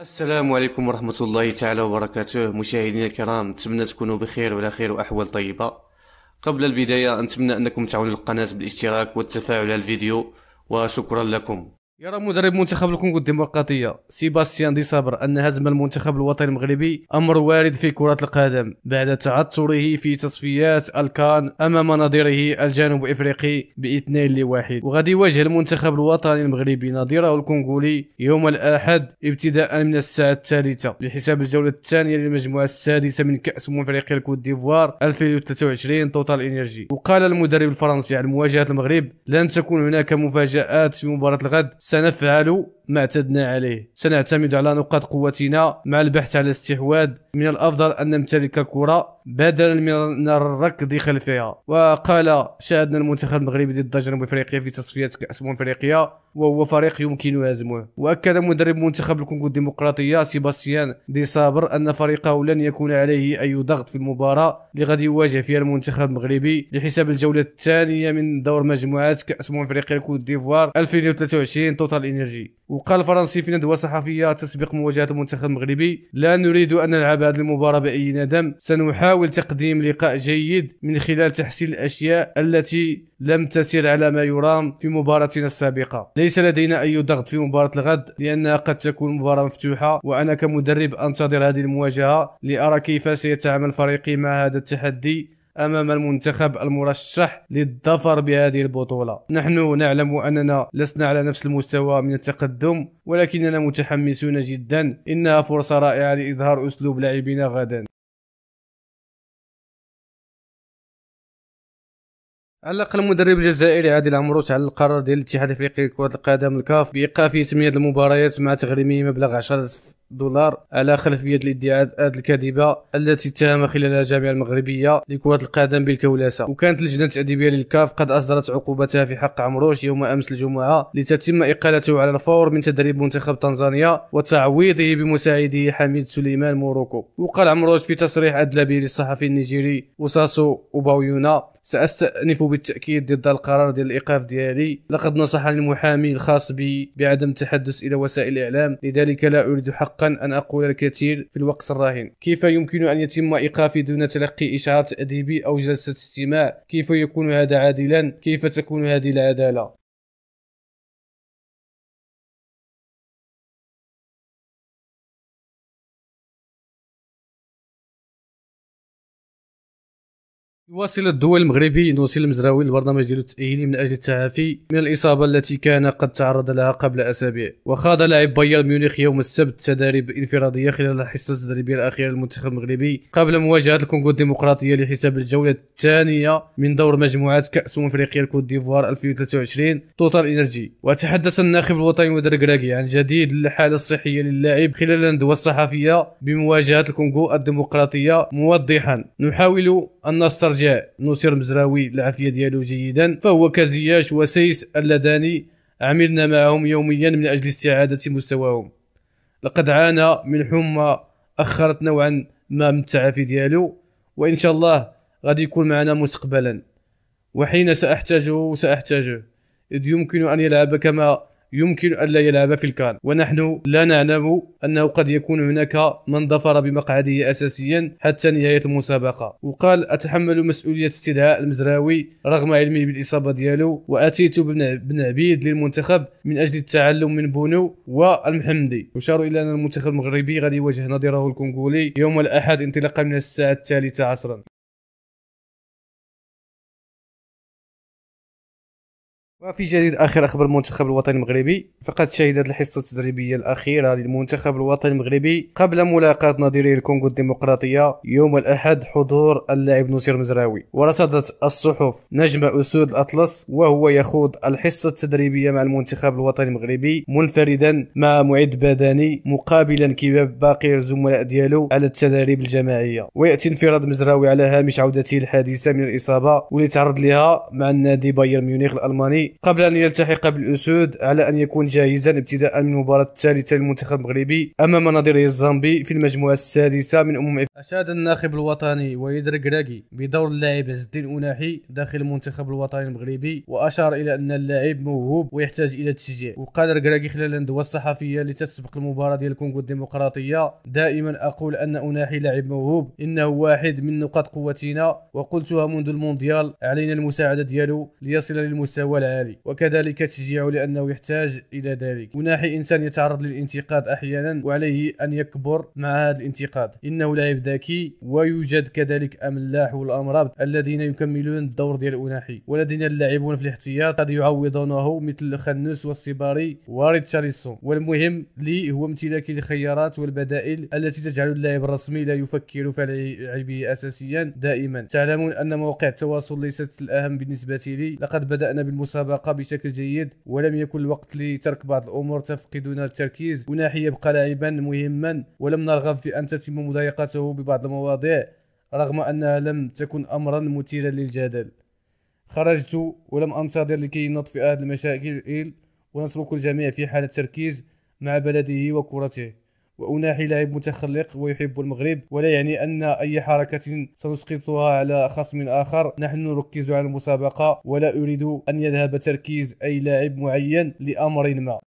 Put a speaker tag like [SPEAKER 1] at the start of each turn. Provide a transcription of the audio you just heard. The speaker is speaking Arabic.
[SPEAKER 1] السلام عليكم ورحمة الله تعالى وبركاته مشاهدينا الكرام نتمنى تكونوا بخير وعلى خير وأحوال طيبة قبل البداية نتمنى أنكم تعاونوا القناة بالاشتراك والتفاعل على الفيديو وشكرا لكم يرى مدرب منتخب الكونغو الديمقراطية سيباستيان دي صابر أن هزم المنتخب الوطني المغربي أمر وارد في كرة القدم بعد تعثره في تصفيات الكان أمام نظيره الجنوب إفريقي باثنين لواحد وغادي يواجه المنتخب الوطني المغربي نظيره الكونغولي يوم الأحد ابتداء من الساعة الثالثة لحساب الجولة الثانية للمجموعة السادسة من كأس أمم أفريقيا الكوت ديفوار 2023 توتال إنرجي وقال المدرب الفرنسي عن مواجهة المغرب لن تكون هناك مفاجآت في مباراة الغد سنفعل ما اعتدنا عليه سنعتمد على نقاط قوتنا مع البحث على الاستحواذ من الأفضل أن نمتلك الكرة بدلا من الركض خلفها وقال شاهدنا المنتخب المغربي ضد جنوب افريقيا في تصفيات كأس أمم افريقيا وهو فريق يمكن هزمه واكد مدرب منتخب الكونغو الديمقراطيه سيباستيان دي صابر ان فريقه لن يكون عليه اي ضغط في المباراه اللي غادي يواجه فيها المنتخب المغربي لحساب الجوله الثانيه من دور مجموعات كاس امم افريقيا كوت ديفوار 2023 توتال انرجي وقال الفرنسي في ندوة صحفية تسبق مواجهة المنتخب المغربي لا نريد أن نلعب هذه المباراة بأي ندم سنحاول تقديم لقاء جيد من خلال تحسين الأشياء التي لم تسير على ما يرام في مباراتنا السابقة ليس لدينا أي ضغط في مباراة الغد لأنها قد تكون مباراة مفتوحة وأنا كمدرب أنتظر هذه المواجهة لأرى كيف سيتعامل فريقي مع هذا التحدي امام المنتخب المرشح للظفر بهذه البطوله نحن نعلم اننا لسنا على نفس المستوى من التقدم ولكننا متحمسون جدا انها فرصه رائعه لاظهار اسلوب لاعبنا غدا علق المدرب الجزائري عادل عمروش على القرار ديال الاتحاد الافريقي لكره القدم الكاف بايقاف تمييز المباريات مع تغريمه مبلغ 10 دولار على خلفية الادعاءات الكاذبة التي اتهم خلالها الجامعة المغربية لكرة القدم بالكولاسة وكانت اللجنة التأديبية للكاف قد أصدرت عقوبتها في حق عمروش يوم أمس الجمعة لتتم إقالته على الفور من تدريب منتخب تنزانيا وتعويضه بمساعده حميد سليمان موروكو وقال عمروش في تصريح أدلى به للصحفي النيجيري وساسو أوباويونا سأستأنف بالتأكيد ضد القرار ديال الإيقاف ديالي لقد نصحني المحامي الخاص بي بعدم التحدث إلى وسائل الإعلام لذلك لا أريد حق حقا أن أقول الكثير في الوقت الراهن كيف يمكن أن يتم إيقافي دون تلقي إشعار تأديبي أو جلسة استماع كيف يكون هذا عادلا كيف تكون هذه العدالة يواصل الدول المغربي نوسي المزراوي البرنامج ديالو التأهيلي من أجل التعافي من الإصابة التي كان قد تعرض لها قبل أسابيع وخاض لاعب بايرن ميونخ يوم السبت تدريب انفرادية خلال الحصة التدريبية الأخيرة للمنتخب المغربي قبل مواجهة الكونغو الديمقراطية لحساب الجولة الثانية من دور مجموعات كأس أفريقيا الكوت ديفوار 2023 توتال إنرجي وتحدث الناخب الوطني مدرك راكي عن جديد الحالة الصحية للاعب خلال الندوة الصحفية بمواجهة الكونغو الديمقراطية موضحا نحاول أن نسترجع ترجع نصير مزراوي العافيه ديالو جيدا فهو كزياش وسيس اللذان عملنا معهم يوميا من اجل استعاده مستواهم لقد عانى من حمى اخرت نوعا ما من التعافي ديالو وان شاء الله غادي يكون معنا مستقبلا وحين ساحتاجه ساحتاجه اذ يمكن ان يلعب كما يمكن ألا يلعب في الكان ونحن لا نعلم أنه قد يكون هناك من ظفر بمقعده أساسيا حتى نهاية المسابقة وقال أتحمل مسؤولية استدعاء المزراوي رغم علمي بالإصابة ديالو وأتيت بن عبيد للمنتخب من أجل التعلم من بونو والمحمدي يشار إلى أن المنتخب المغربي غادي يواجه نظيره الكونغولي يوم الأحد انطلاقا من الساعة الثالثة عصرا وفي جديد اخر اخبار المنتخب الوطني المغربي فقد شهدت الحصه التدريبيه الاخيره للمنتخب الوطني المغربي قبل ملاقاه نظيره الكونغو الديمقراطيه يوم الاحد حضور اللاعب نصير مزراوي ورصدت الصحف نجم اسود الاطلس وهو يخوض الحصه التدريبيه مع المنتخب الوطني المغربي منفردا مع معد بدني مقابلا كباب باقي الزملاء ديالو على التدريب الجماعيه وياتي انفراد مزراوي على هامش عودته الحادثه من الاصابه واللي تعرض لها مع النادي بايرن ميونخ الالماني قبل أن يلتحق بالأسود على أن يكون جاهزا ابتداء من المباراة الثالثة للمنتخب المغربي أمام نظيره الزامبي في المجموعة السادسة من أمم إفريقيا أشاد الناخب الوطني وليد ركراكي بدور اللاعب عز الدين أناحي داخل المنتخب الوطني المغربي وأشار إلى أن اللاعب موهوب ويحتاج إلى تشجيع وقال ركراكي خلال الندوة الصحفية اللي تسبق المباراة ديال الكونغو الديمقراطية دائما أقول أن أناحي لاعب موهوب إنه واحد من نقاط قوتنا وقلتها منذ المونديال علينا المساعدة ديالو ليصل للمستوى العالي العالي وكذلك تشجيعه لأنه يحتاج إلى ذلك مناحي إنسان يتعرض للانتقاد أحيانا وعليه أن يكبر مع هذا الانتقاد إنه لاعب ذكي ويوجد كذلك أملاح والأمراض الذين يكملون الدور ديال أناحي والذين اللاعبون في الاحتياط قد يعوضونه مثل خنوس والصباري وريتشارلسون والمهم لي هو امتلاك الخيارات والبدائل التي تجعل اللاعب الرسمي لا يفكر في لعبه أساسيا دائما تعلمون أن مواقع التواصل ليست الأهم بالنسبة لي لقد بدأنا بالمسابقة المسابقة بشكل جيد ولم يكن الوقت لترك بعض الأمور تفقدنا التركيز وناحية يبقى لاعبا مهما ولم نرغب في أن تتم مضايقته ببعض المواضيع رغم أنها لم تكن أمرا مثيرا للجدل خرجت ولم أنتظر لكي نطفئ هذه المشاكل ونترك الجميع في حالة تركيز مع بلده وكرته وأناحي لاعب متخلق ويحب المغرب ولا يعني أن أي حركة سنسقطها على خصم آخر نحن نركز على المسابقة ولا أريد أن يذهب تركيز أي لاعب معين لأمر ما